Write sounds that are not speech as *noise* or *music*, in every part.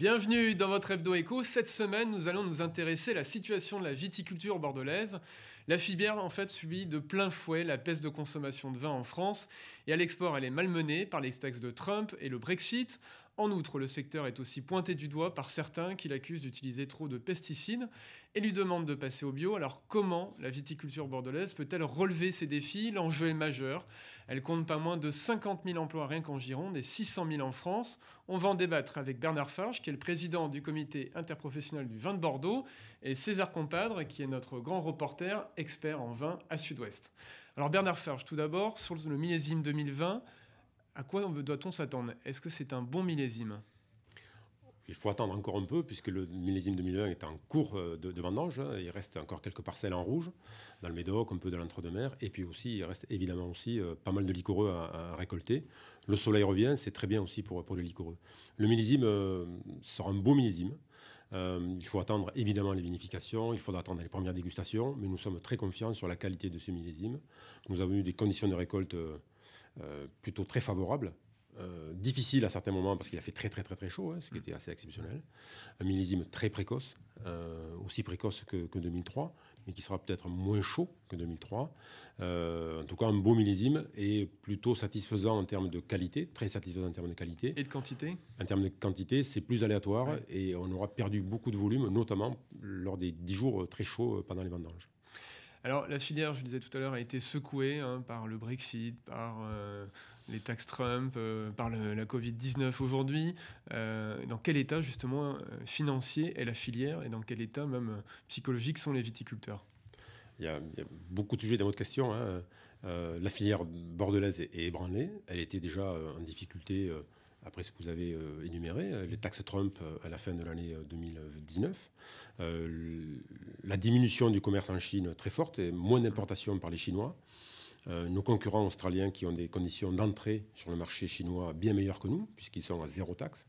Bienvenue dans votre hebdo éco. Cette semaine, nous allons nous intéresser à la situation de la viticulture bordelaise. La filière, en fait, subit de plein fouet la peste de consommation de vin en France et à l'export, elle est malmenée par les taxes de Trump et le Brexit. En outre, le secteur est aussi pointé du doigt par certains qui l'accusent d'utiliser trop de pesticides et lui demandent de passer au bio. Alors comment la viticulture bordelaise peut-elle relever ces défis L'enjeu est majeur. Elle compte pas moins de 50 000 emplois rien qu'en Gironde et 600 000 en France. On va en débattre avec Bernard Farge, qui est le président du comité interprofessionnel du vin de Bordeaux, et César Compadre, qui est notre grand reporter, expert en vin à Sud-Ouest. Alors Bernard Farge, tout d'abord, sur le millésime 2020, à quoi doit-on s'attendre Est-ce que c'est un bon millésime il faut attendre encore un peu, puisque le millésime 2020 est en cours euh, de, vendange. Hein. Il reste encore quelques parcelles en rouge, dans le Médoc, un peu de l'entre-deux-mer. Et puis aussi, il reste évidemment aussi euh, pas mal de liquoreux à, récolter. Le soleil revient, c'est très bien aussi pour, pour les Le millésime euh, sera un beau millésime. il faut attendre évidemment les vinifications, il faudra attendre les premières dégustations, mais nous sommes très confiants sur la qualité de ce millésime. Nous avons eu des conditions de récolte euh, plutôt très favorable. Euh, difficile à certains moments parce qu'il a fait très très très très chaud, hein, ce qui était assez exceptionnel. Un millésime très précoce, euh, aussi précoce que, que 2003, mais qui sera peut-être moins chaud que 2003. en tout cas, un beau millésime et plutôt satisfaisant en termes de qualité, très satisfaisant en termes de qualité. Et de quantité En termes de quantité, c'est plus aléatoire et on aura perdu beaucoup de volume, notamment lors des 10 jours très chauds pendant les vendanges. Alors la filière, je disais tout à l'heure, a été secouée hein, par le Brexit, par euh, les taxes Trump, euh, par la Covid-19 aujourd'hui. Euh, dans quel état justement financier est la filière et dans quel état même psychologique sont les viticulteurs il y, a, beaucoup de sujets dans votre question. Hein. la filière bordelaise est, ébranlée. Elle était déjà en difficulté après ce que vous avez euh, énuméré, euh, les taxes Trump euh, à la fin de l'année 2019, la diminution du commerce en Chine très forte et moins d'importations par les Chinois. nos concurrents australiens qui ont des conditions d'entrée sur le marché chinois bien meilleures que nous, puisqu'ils sont à zéro taxe.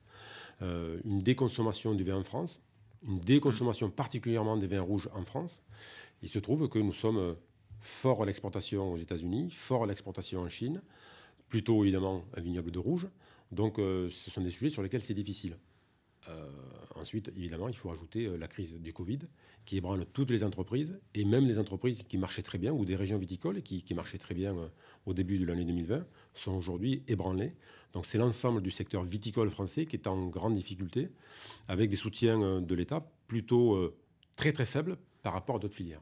une déconsommation du vin en France, une déconsommation particulièrement des vins rouges en France. Il se trouve que nous sommes forts à l'exportation aux États-Unis, forts à l'exportation en Chine, plutôt évidemment un vignoble de rouge, donc euh, ce sont des sujets sur lesquels c'est difficile. Euh, ensuite, évidemment, il faut ajouter euh, la crise du Covid qui ébranle toutes les entreprises et même les entreprises qui marchaient très bien ou des régions viticoles qui, marchaient très bien au début de l'année 2020 sont aujourd'hui ébranlées. Donc c'est l'ensemble du secteur viticole français qui est en grande difficulté avec des soutiens de l'État plutôt très très faibles par rapport à d'autres filières.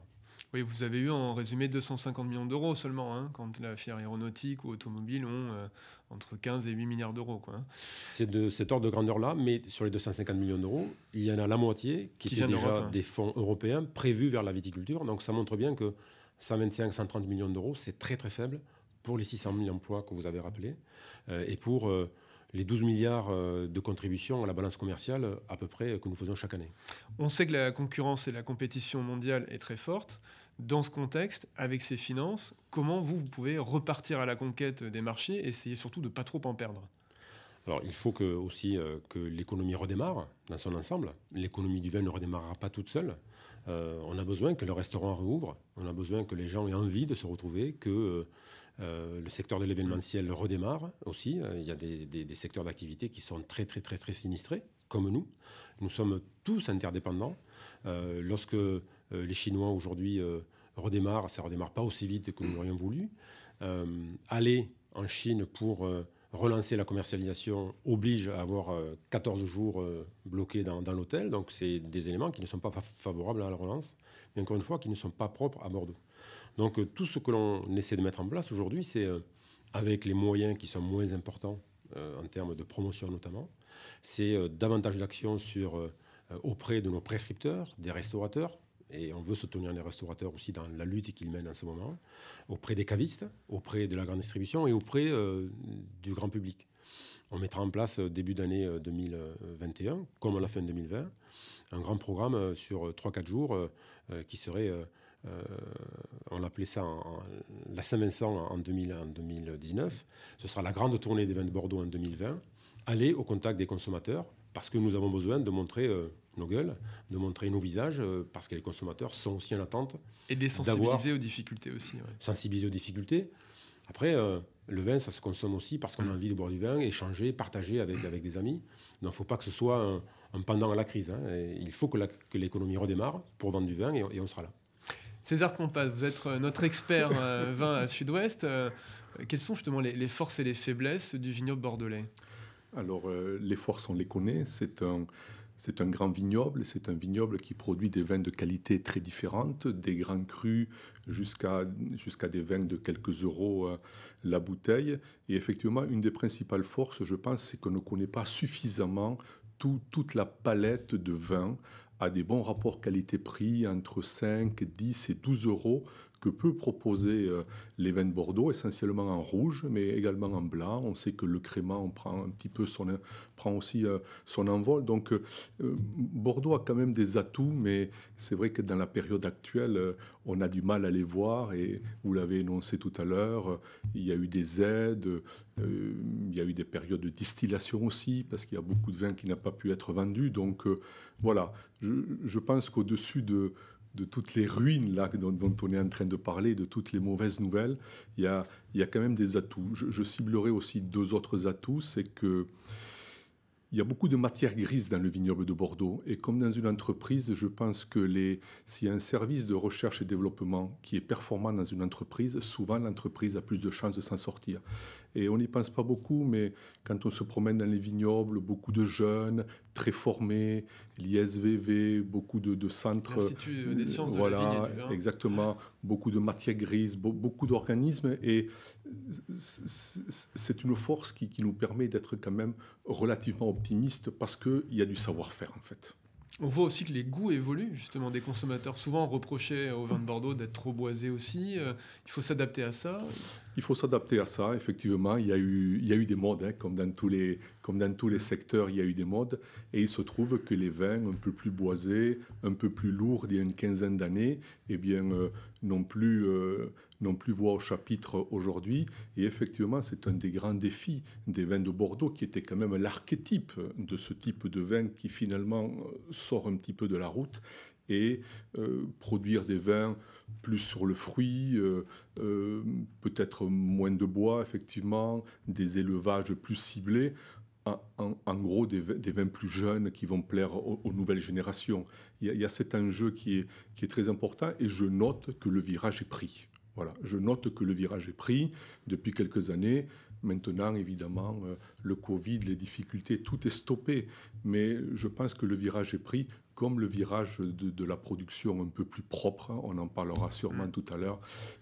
Oui, vous avez eu en résumé 250 millions d'euros seulement, hein, quand la filière aéronautique ou automobile ont euh, entre 15 et 8 milliards d'euros. Hein. C'est de cet ordre de grandeur-là, mais sur les 250 millions d'euros, il y en a la moitié qui, qui étaient déjà hein. des fonds européens prévus vers la viticulture. Donc ça montre bien que 125, 130 millions d'euros, c'est très très faible pour les 600 000 emplois que vous avez rappelés euh, et pour euh, les 12 milliards de contributions à la balance commerciale à peu près que nous faisons chaque année. On sait que la concurrence et la compétition mondiale est très forte dans ce contexte, avec ces finances, comment vous, vous pouvez repartir à la conquête des marchés et essayer surtout de ne pas trop en perdre alors, il faut que, aussi euh, que l'économie redémarre dans son ensemble. L'économie du vin ne redémarrera pas toute seule. Euh, on a besoin que le restaurant rouvre. On a besoin que les gens aient envie de se retrouver, que euh, le secteur de l'événementiel redémarre aussi. Il y a des, des secteurs d'activité qui sont très, très, très, très sinistrés, comme nous. Nous sommes tous interdépendants. lorsque euh, les Chinois aujourd'hui euh, redémarrent, ça redémarre pas aussi vite que nous l'aurions voulu. Euh, aller en Chine pour relancer la commercialisation oblige à avoir 14 jours bloqués dans, l'hôtel. Donc, c'est des éléments qui ne sont pas favorables à la relance, mais encore une fois, qui ne sont pas propres à Bordeaux. Donc, tout ce que l'on essaie de mettre en place aujourd'hui, c'est avec les moyens qui sont moins importants en termes de promotion notamment, c'est davantage d'actions auprès de nos prescripteurs, des restaurateurs, et on veut soutenir les restaurateurs aussi dans la lutte qu'ils mènent en ce moment, auprès des cavistes, auprès de la grande distribution et auprès euh, du grand public. On mettra en place euh, début d'année 2021, euh, comme on la fait en 2020, un grand programme sur 3-4 jours qui serait, on l'appelait ça la Saint-Vincent en, 2019, ce sera la grande tournée des vins de Bordeaux en 2020, aller au contact des consommateurs, parce que nous avons besoin de montrer euh, nos gueules, de montrer nos visages, euh, parce que les consommateurs sont aussi en attente. Et de les sensibiliser aux difficultés aussi. Ouais. Sensibiliser aux difficultés. Après, euh, le vin, ça se consomme aussi parce qu'on a envie de boire du vin, échanger, partager avec, avec des amis. Donc il ne faut pas que ce soit un, pendant à la crise. Hein. Il faut que l'économie redémarre pour vendre du vin et, on sera là. César Compas, vous êtes notre expert vin à Sud-Ouest. Quelles sont justement les, les forces et les faiblesses du vignoble bordelais alors, euh, les forces, on les connaît. C'est un, grand vignoble. C'est un vignoble qui produit des vins de qualité très différentes, des grands crus jusqu'à des vins de quelques euros euh, la bouteille. Et effectivement, une des principales forces, je pense, c'est qu'on ne connaît pas suffisamment toute la palette de vins à des bons rapports qualité-prix entre 5, 10 et 12 euros que peut proposer euh, les vins de Bordeaux, essentiellement en rouge, mais également en blanc. On sait que le crément prend un petit peu son prend aussi euh, son envol. Donc euh, Bordeaux a quand même des atouts, mais c'est vrai que dans la période actuelle, on a du mal à les voir. Et vous l'avez énoncé tout à l'heure, il y a eu des aides, il y a eu des périodes de distillation aussi, parce qu'il y a beaucoup de vins qui n'a pas pu être vendus. Donc voilà, je pense qu'au-dessus de de toutes les ruines là, dont, on est en train de parler, de toutes les mauvaises nouvelles, il y a, y quand même des atouts. Je, ciblerai aussi deux autres atouts, c'est que il y a beaucoup de matière grise dans le vignoble de Bordeaux. Et comme dans une entreprise, je pense que les, s'il y a un service de recherche et développement qui est performant dans une entreprise, souvent l'entreprise a plus de chances de s'en sortir. Et on n'y pense pas beaucoup, mais quand on se promène dans les vignobles, beaucoup de jeunes, très formés, l'ISVV, beaucoup de, centres. sciences voilà, Exactement, beaucoup de matières grises, beaucoup d'organismes. Et c'est une force qui, qui nous permet d'être quand même relativement optimiste parce qu'il y a du savoir-faire en fait. On voit aussi que les goûts évoluent justement des consommateurs. Souvent, on reprochait au vin de Bordeaux d'être trop boisé aussi. Euh, il faut s'adapter à ça. Il faut s'adapter à ça, effectivement. Il y a eu, il y eu des modes, hein. comme, dans tous les, comme dans tous les secteurs, il y a eu des modes. Et il se trouve que les vins un peu plus boisés, un peu plus lourds il y a une quinzaine d'années, eh bien, euh, non plus... Euh, n'ont plus voix au chapitre aujourd'hui. Et effectivement, c'est un des grands défis des vins de Bordeaux, qui était quand même l'archétype de ce type de vin qui finalement euh, sort un petit peu de la route et euh, produire des vins plus sur le fruit, euh, peut-être moins de bois, effectivement, des élevages plus ciblés. En, gros des, vins plus jeunes qui vont plaire aux, nouvelles générations. Il y, a, cet enjeu qui est très important et je note que le virage est pris je note que le virage est pris depuis quelques années. Maintenant, évidemment, euh, le Covid, les difficultés, tout est stoppé. Mais je pense que le virage est pris, comme le virage de, la production un peu plus propre. Hein. On en parlera sûrement mm. tout à l'heure.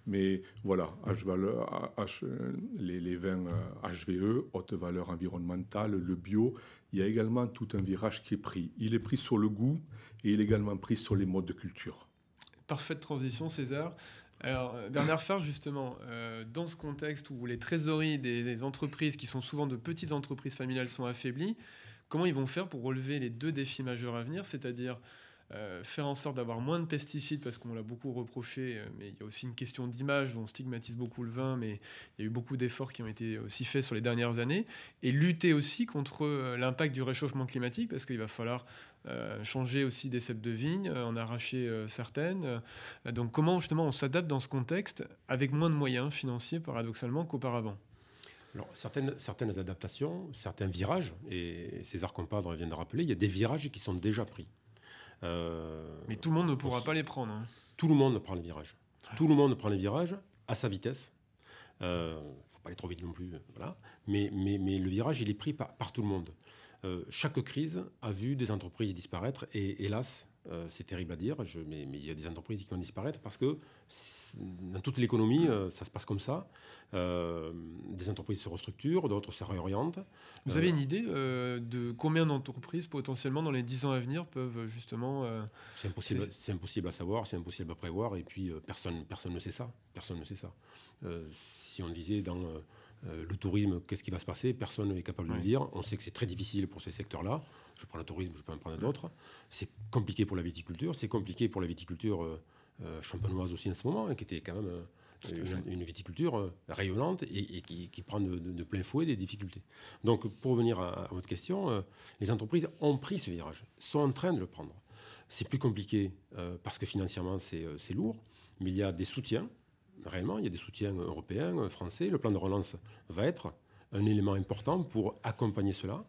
Mais voilà, euh, les, les vins HVE, euh, haute valeur environnementale, le bio, il y a également tout un virage qui est pris. Il est pris sur le goût et il est également pris sur les modes de culture. Parfaite transition, César. Alors, euh, Bernard Farr, justement, euh, dans ce contexte où les trésoreries des, entreprises, qui sont souvent de petites entreprises familiales, sont affaiblies, comment ils vont faire pour relever les deux défis majeurs à venir, c'est-à-dire euh, faire en sorte d'avoir moins de pesticides, parce qu'on l'a beaucoup reproché, mais il y a aussi une question d'image, on stigmatise beaucoup le vin, mais il y a eu beaucoup d'efforts qui ont été aussi faits sur les dernières années, et lutter aussi contre l'impact du réchauffement climatique, parce qu'il va falloir euh, changer aussi des cèpes de vigne, euh, en arracher euh, certaines. Donc comment justement on s'adapte dans ce contexte avec moins de moyens financiers paradoxalement qu'auparavant alors, certaines, adaptations, certains virages, et César Compadre vient de rappeler, il y a des virages qui sont déjà pris. Mais tout le monde ne pourra pas les prendre. Hein. Tout le monde prend les virages. Tout le monde prend les virages à sa vitesse. Il ne faut pas aller trop vite non plus. Mais, le virage, il est pris par tout le monde. Euh, chaque crise a vu des entreprises disparaître et hélas, euh, c'est terrible à dire, je, mais, il y a des entreprises qui vont disparaître parce que dans toute l'économie, euh, ça se passe comme ça. des entreprises se restructurent, d'autres se réorientent. Vous avez une idée de combien d'entreprises potentiellement dans les 10 ans à venir peuvent justement... c'est impossible, c'est impossible à savoir, c'est impossible à prévoir et puis personne, personne ne sait ça. Personne ne sait ça. si on disait dans euh, le tourisme, qu'est-ce qui va se passer Personne n'est capable de le dire. On sait que c'est très difficile pour ces secteurs-là. Je prends le tourisme, je peux en prendre autre. C'est compliqué pour la viticulture. C'est compliqué pour la viticulture euh, euh, champenoise aussi en ce moment, hein, qui était quand même une, viticulture rayonnante et, qui, prend de, plein fouet des difficultés. Donc, pour revenir à votre question, les entreprises ont pris ce virage, sont en train de le prendre. C'est plus compliqué parce que financièrement, c'est lourd, mais il y a des soutiens réellement, il y a des soutiens européens, français. Le plan de relance va être un élément important pour accompagner cela.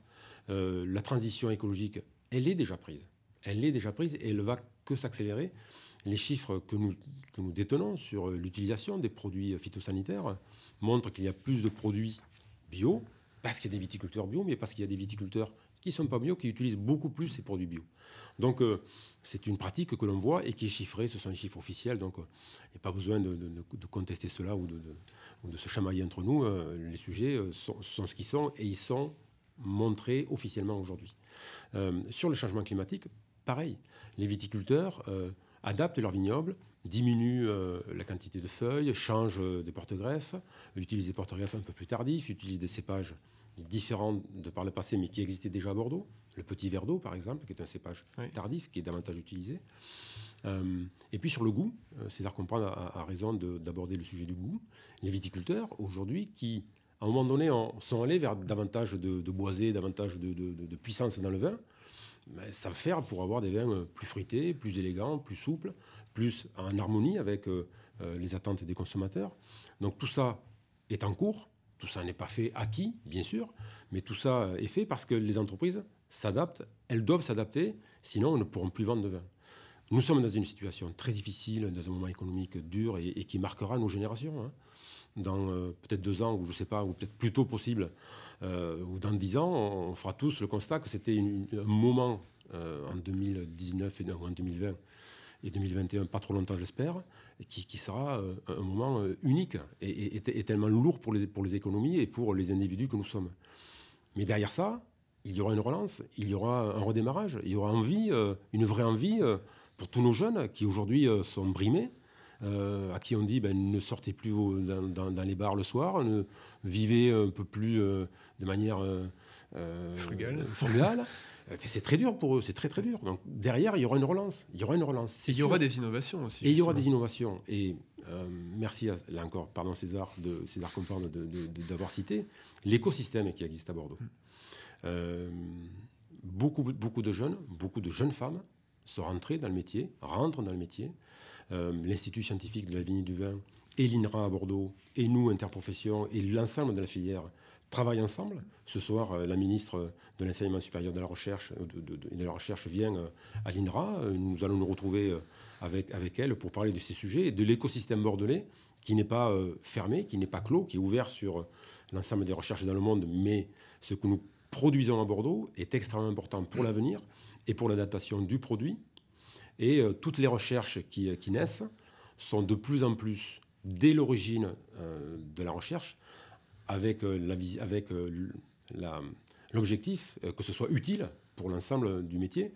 Euh, la transition écologique, elle est déjà prise. Elle est déjà prise et elle va que s'accélérer. Les chiffres que nous, que nous détenons sur l'utilisation des produits phytosanitaires montrent qu'il y a plus de produits bio, parce qu'il y a des viticulteurs bio, mais parce qu'il y a des viticulteurs qui ne sont pas bio, qui utilisent beaucoup plus ces produits bio. Donc, euh, c'est une pratique que l'on voit et qui est chiffrée. Ce sont les chiffres officiels, donc il euh, n'y a pas besoin de, contester cela ou de, se chamailler entre nous. Euh, les sujets sont, ce qu'ils sont et ils sont montrés officiellement aujourd'hui. sur le changement climatique, pareil. Les viticulteurs adaptent leurs vignobles diminuent la quantité de feuilles, changent des porte-greffes, utilisent des porte-greffes un peu plus tardifs, utilisent des cépages différents de par le passé, mais qui existaient déjà à Bordeaux. Le petit verre d'eau, par exemple, qui est un cépage tardif, qui est davantage utilisé. Euh, et puis sur le goût, euh, César Comprendre a, raison d'aborder le sujet du goût. Les viticulteurs, aujourd'hui, qui, à un moment donné, sont allés vers davantage de, de boisé, davantage de, puissance dans le vin, ça savent faire pour avoir des vins plus fruités, plus élégants, plus souples, plus en harmonie avec euh, les attentes des consommateurs. Donc tout ça est en cours. Tout ça n'est pas fait acquis, bien sûr, mais tout ça est fait parce que les entreprises s'adaptent, elles doivent s'adapter, sinon elles ne pourront plus vendre de vin. Nous sommes dans une situation très difficile, dans un moment économique dur et, qui marquera nos générations. Hein. Dans euh, peut-être deux ans, ou je ne sais pas, ou peut-être plus tôt possible, euh, ou dans dix ans, on, fera tous le constat que c'était un moment euh, en 2019 et en 2020 et 2021 pas trop longtemps j'espère, qui, qui, sera euh, un moment euh, unique et, tellement lourd pour les, pour les économies et pour les individus que nous sommes. Mais derrière ça, il y aura une relance, il y aura un redémarrage, il y aura envie, euh, une vraie envie pour tous nos jeunes qui aujourd'hui sont brimés euh, à qui on dit ben, ne sortez plus dans, les bars le soir, ne, vivez un peu plus euh, de manière euh, frugale. *laughs* C'est très dur pour eux, c'est très très dur. Donc derrière, il y aura une relance. Il y aura une relance. il y aura des innovations aussi. Et il y aura des innovations. Et merci à, encore, pardon César, de, César d'avoir cité l'écosystème qui existe à Bordeaux. Mm. beaucoup, beaucoup de jeunes, beaucoup de jeunes femmes sont rentrées dans le métier, rentrent dans le métier, euh, l'Institut scientifique de la vigne du vin, et l'INRA à Bordeaux, et nous, Interprofession, et l'ensemble de la filière travaillent ensemble. Ce soir, euh, la ministre de l'Enseignement supérieur de la Recherche euh, de, la Recherche vient à l'INRA. Nous allons nous retrouver avec, avec elle pour parler de ces sujets de l'écosystème bordelais qui n'est pas fermé, qui n'est pas clos, qui est ouvert sur l'ensemble des recherches dans le monde, mais ce que nous produisons à Bordeaux est extrêmement important pour l'avenir et pour l'adaptation du produit et euh, toutes les recherches euh, qui, naissent sont de plus en plus, dès l'origine euh, de la recherche, avec l'objectif que ce soit utile pour l'ensemble du métier.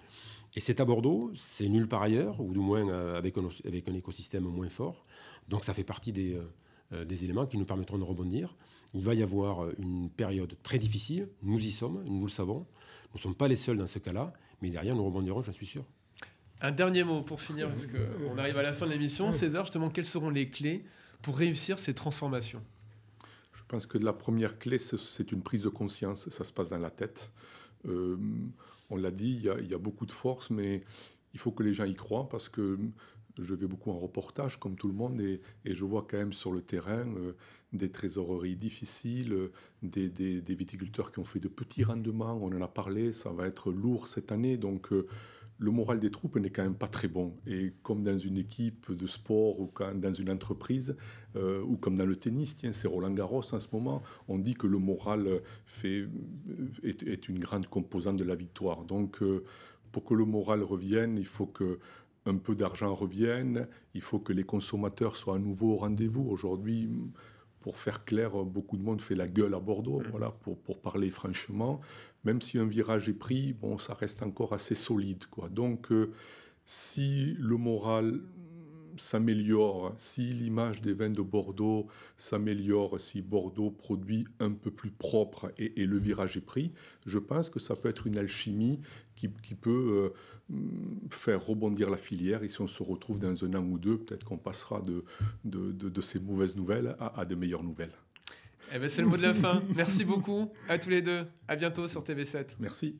Et c'est à Bordeaux, c'est nulle part ailleurs, ou du moins avec un, avec un, écosystème moins fort. Donc ça fait partie des, des, éléments qui nous permettront de rebondir. Il va y avoir une période très difficile, nous y sommes, nous le savons. Nous ne sommes pas les seuls dans ce cas-là, mais derrière nous rebondirons, j'en suis sûr. Un dernier mot pour finir, parce qu'on arrive à la fin de l'émission. César, justement, quelles seront les clés pour réussir ces transformations Je pense que la première clé, c'est une prise de conscience. Ça se passe dans la tête. Euh, on l'a dit, il y, a, beaucoup de force, mais il faut que les gens y croient parce que je vais beaucoup en reportage, comme tout le monde, et, je vois quand même sur le terrain euh, des trésoreries difficiles, des, des, viticulteurs qui ont fait de petits rendements. On en a parlé, ça va être lourd cette année. Donc euh, le moral des troupes n'est quand même pas très bon. Et comme dans une équipe de sport ou quand, dans une entreprise, euh, ou comme dans le tennis, tiens, c'est Roland Garros en ce moment, on dit que le moral fait, est, une grande composante de la victoire. Donc, euh, pour que le moral revienne, il faut que un peu d'argent revienne, il faut que les consommateurs soient à nouveau au rendez-vous. Aujourd'hui, pour faire clair, beaucoup de monde fait la gueule à Bordeaux, mmh. voilà, pour, pour parler franchement même si un virage est pris, bon, ça reste encore assez solide. Quoi. Donc, euh, si le moral s'améliore, si l'image des vins de Bordeaux s'améliore, si Bordeaux produit un peu plus propre et, le virage est pris, je pense que ça peut être une alchimie qui, peut euh, faire rebondir la filière. Et si on se retrouve dans un an ou deux, peut-être qu'on passera de, ces mauvaises nouvelles à de meilleures nouvelles. Eh ben, c'est le mot de la fin. Merci beaucoup à tous les deux. À bientôt sur TV7. Merci.